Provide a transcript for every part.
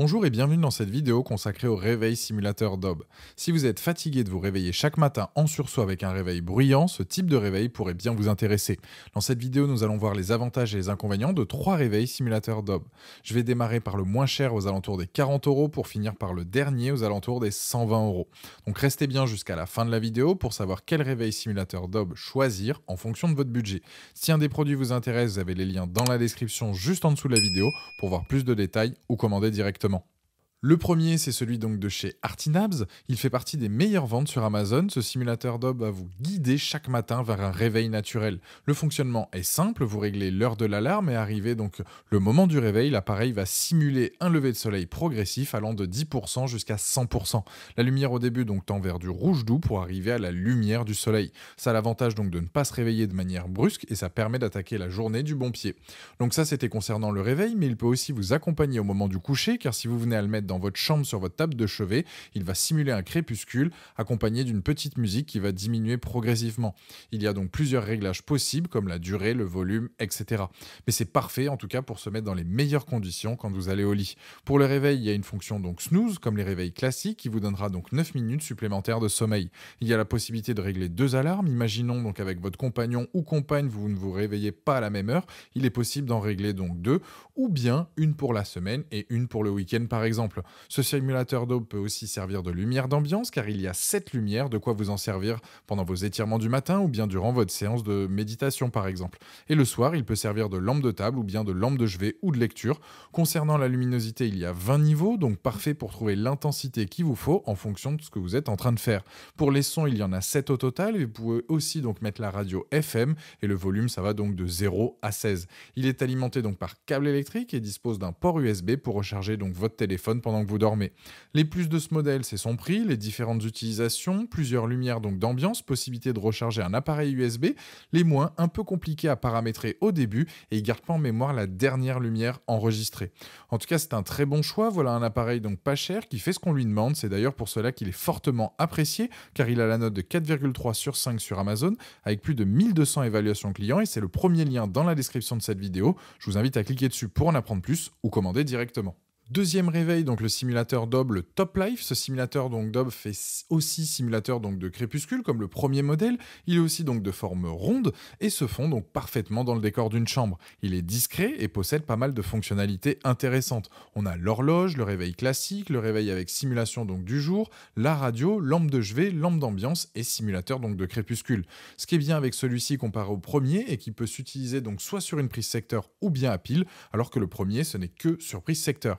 Bonjour et bienvenue dans cette vidéo consacrée au réveil simulateur Dob. Si vous êtes fatigué de vous réveiller chaque matin en sursaut avec un réveil bruyant, ce type de réveil pourrait bien vous intéresser. Dans cette vidéo, nous allons voir les avantages et les inconvénients de trois réveils simulateurs Dob. Je vais démarrer par le moins cher aux alentours des 40 euros pour finir par le dernier aux alentours des 120 euros. Donc restez bien jusqu'à la fin de la vidéo pour savoir quel réveil simulateur Dob choisir en fonction de votre budget. Si un des produits vous intéresse, vous avez les liens dans la description juste en dessous de la vidéo pour voir plus de détails ou commander directement justement le premier, c'est celui donc de chez Artinabs. Il fait partie des meilleures ventes sur Amazon. Ce simulateur d'aube va vous guider chaque matin vers un réveil naturel. Le fonctionnement est simple, vous réglez l'heure de l'alarme et arrivé donc le moment du réveil, l'appareil va simuler un lever de soleil progressif allant de 10% jusqu'à 100%. La lumière au début donc tend vers du rouge doux pour arriver à la lumière du soleil. Ça a l'avantage donc de ne pas se réveiller de manière brusque et ça permet d'attaquer la journée du bon pied. Donc ça c'était concernant le réveil, mais il peut aussi vous accompagner au moment du coucher car si vous venez à le mettre dans votre chambre sur votre table de chevet. Il va simuler un crépuscule accompagné d'une petite musique qui va diminuer progressivement. Il y a donc plusieurs réglages possibles comme la durée, le volume, etc. Mais c'est parfait en tout cas pour se mettre dans les meilleures conditions quand vous allez au lit. Pour le réveil, il y a une fonction donc snooze comme les réveils classiques qui vous donnera donc 9 minutes supplémentaires de sommeil. Il y a la possibilité de régler deux alarmes. Imaginons donc avec votre compagnon ou compagne, vous ne vous réveillez pas à la même heure. Il est possible d'en régler donc deux ou bien une pour la semaine et une pour le week-end par exemple. Ce simulateur d'eau peut aussi servir de lumière d'ambiance car il y a 7 lumières, de quoi vous en servir pendant vos étirements du matin ou bien durant votre séance de méditation par exemple. Et le soir, il peut servir de lampe de table ou bien de lampe de chevet ou de lecture. Concernant la luminosité, il y a 20 niveaux, donc parfait pour trouver l'intensité qu'il vous faut en fonction de ce que vous êtes en train de faire. Pour les sons, il y en a 7 au total et vous pouvez aussi donc mettre la radio FM et le volume ça va donc de 0 à 16. Il est alimenté donc par câble électrique et dispose d'un port USB pour recharger donc votre téléphone pendant que vous dormez. Les plus de ce modèle, c'est son prix, les différentes utilisations, plusieurs lumières donc d'ambiance, possibilité de recharger un appareil USB, les moins un peu compliqués à paramétrer au début et il garde pas en mémoire la dernière lumière enregistrée. En tout cas, c'est un très bon choix, voilà un appareil donc pas cher qui fait ce qu'on lui demande, c'est d'ailleurs pour cela qu'il est fortement apprécié car il a la note de 4,3 sur 5 sur Amazon avec plus de 1200 évaluations clients et c'est le premier lien dans la description de cette vidéo. Je vous invite à cliquer dessus pour en apprendre plus ou commander directement. Deuxième réveil, donc le simulateur Dob, le Top Life. Ce simulateur donc Dob fait aussi simulateur donc de crépuscule comme le premier modèle. Il est aussi donc de forme ronde et se fond donc parfaitement dans le décor d'une chambre. Il est discret et possède pas mal de fonctionnalités intéressantes. On a l'horloge, le réveil classique, le réveil avec simulation donc du jour, la radio, lampe de chevet, lampe d'ambiance et simulateur donc de crépuscule. Ce qui est bien avec celui-ci comparé au premier et qui peut s'utiliser donc soit sur une prise secteur ou bien à pile, alors que le premier ce n'est que sur prise secteur.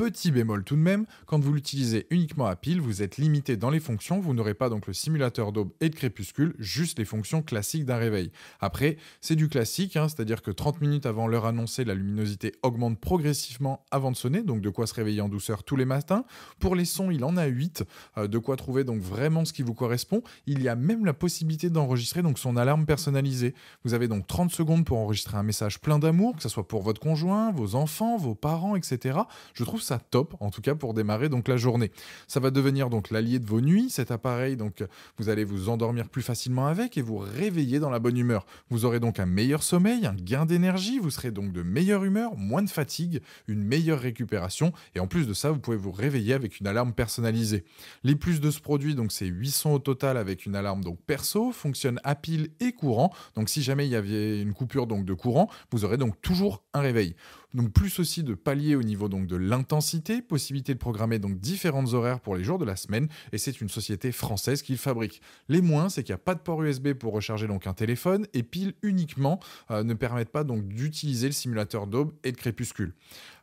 Petit bémol tout de même, quand vous l'utilisez uniquement à pile, vous êtes limité dans les fonctions, vous n'aurez pas donc le simulateur d'aube et de crépuscule, juste les fonctions classiques d'un réveil. Après, c'est du classique, hein, c'est-à-dire que 30 minutes avant l'heure annoncée, la luminosité augmente progressivement avant de sonner, donc de quoi se réveiller en douceur tous les matins. Pour les sons, il en a 8, euh, de quoi trouver donc vraiment ce qui vous correspond. Il y a même la possibilité d'enregistrer donc son alarme personnalisée. Vous avez donc 30 secondes pour enregistrer un message plein d'amour, que ce soit pour votre conjoint, vos enfants, vos parents, etc. Je trouve ça top, en tout cas pour démarrer donc la journée. Ça va devenir donc l'allié de vos nuits, cet appareil, donc vous allez vous endormir plus facilement avec et vous réveiller dans la bonne humeur. Vous aurez donc un meilleur sommeil, un gain d'énergie, vous serez donc de meilleure humeur, moins de fatigue, une meilleure récupération et en plus de ça, vous pouvez vous réveiller avec une alarme personnalisée. Les plus de ce produit, donc c'est 800 au total avec une alarme donc perso, fonctionne à pile et courant. Donc si jamais il y avait une coupure donc de courant, vous aurez donc toujours un réveil. Donc plus aussi de paliers au niveau donc de l'intensité, possibilité de programmer donc différentes horaires pour les jours de la semaine et c'est une société française qui le fabrique. Les moins, c'est qu'il n'y a pas de port USB pour recharger donc un téléphone et pile uniquement euh, ne permettent pas donc d'utiliser le simulateur d'aube et de crépuscule.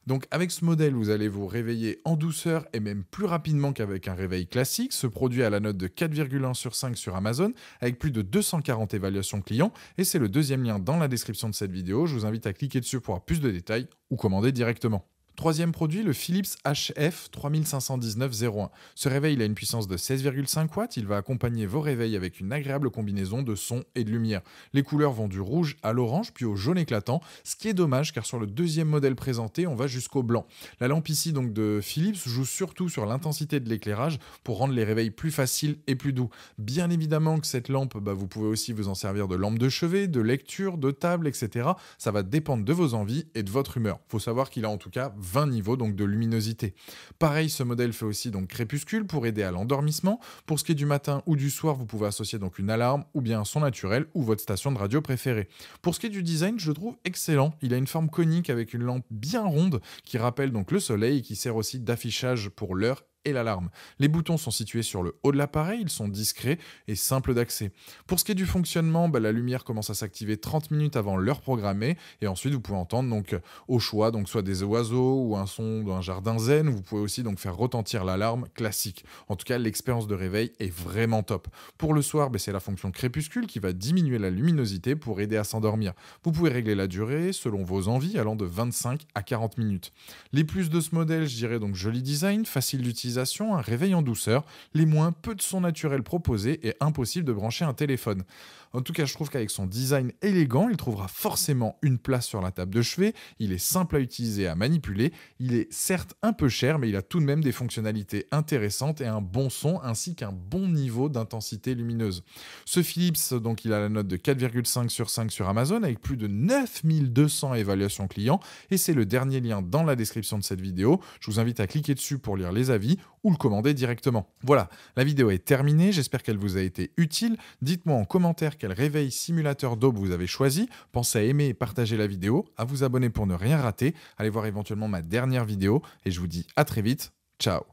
Donc avec ce modèle, vous allez vous réveiller en douceur et même plus rapidement qu'avec un réveil classique. Ce produit a la note de 4,1 sur 5 sur Amazon avec plus de 240 évaluations clients et c'est le deuxième lien dans la description de cette vidéo. Je vous invite à cliquer dessus pour avoir plus de détails ou commander directement. Troisième produit, le Philips HF 3519-01. Ce réveil a une puissance de 16,5 watts. Il va accompagner vos réveils avec une agréable combinaison de son et de lumière. Les couleurs vont du rouge à l'orange puis au jaune éclatant, ce qui est dommage car sur le deuxième modèle présenté, on va jusqu'au blanc. La lampe ici donc de Philips joue surtout sur l'intensité de l'éclairage pour rendre les réveils plus faciles et plus doux. Bien évidemment que cette lampe, bah, vous pouvez aussi vous en servir de lampe de chevet, de lecture, de table, etc. Ça va dépendre de vos envies et de votre humeur. Il Faut savoir qu'il a en tout cas 20 niveaux donc de luminosité. Pareil, ce modèle fait aussi donc crépuscule pour aider à l'endormissement. Pour ce qui est du matin ou du soir, vous pouvez associer donc une alarme ou bien un son naturel ou votre station de radio préférée. Pour ce qui est du design, je trouve excellent. Il a une forme conique avec une lampe bien ronde qui rappelle donc le soleil et qui sert aussi d'affichage pour l'heure l'alarme. Les boutons sont situés sur le haut de l'appareil, ils sont discrets et simples d'accès. Pour ce qui est du fonctionnement, bah, la lumière commence à s'activer 30 minutes avant l'heure programmée et ensuite vous pouvez entendre donc au choix donc soit des oiseaux ou un son d'un jardin zen. Vous pouvez aussi donc faire retentir l'alarme classique. En tout cas, l'expérience de réveil est vraiment top. Pour le soir, bah, c'est la fonction crépuscule qui va diminuer la luminosité pour aider à s'endormir. Vous pouvez régler la durée selon vos envies allant de 25 à 40 minutes. Les plus de ce modèle, je dirais donc joli design, facile d'utilisation un réveil en douceur, les moins peu de son naturel proposé et impossible de brancher un téléphone. En tout cas, je trouve qu'avec son design élégant, il trouvera forcément une place sur la table de chevet. Il est simple à utiliser, à manipuler. Il est certes un peu cher, mais il a tout de même des fonctionnalités intéressantes et un bon son ainsi qu'un bon niveau d'intensité lumineuse. Ce Philips, donc il a la note de 4,5 sur 5 sur Amazon avec plus de 9200 évaluations clients et c'est le dernier lien dans la description de cette vidéo. Je vous invite à cliquer dessus pour lire les avis ou le commander directement. Voilà, la vidéo est terminée, j'espère qu'elle vous a été utile. Dites-moi en commentaire quel réveil simulateur d'aube vous avez choisi. Pensez à aimer et partager la vidéo, à vous abonner pour ne rien rater, allez voir éventuellement ma dernière vidéo et je vous dis à très vite. Ciao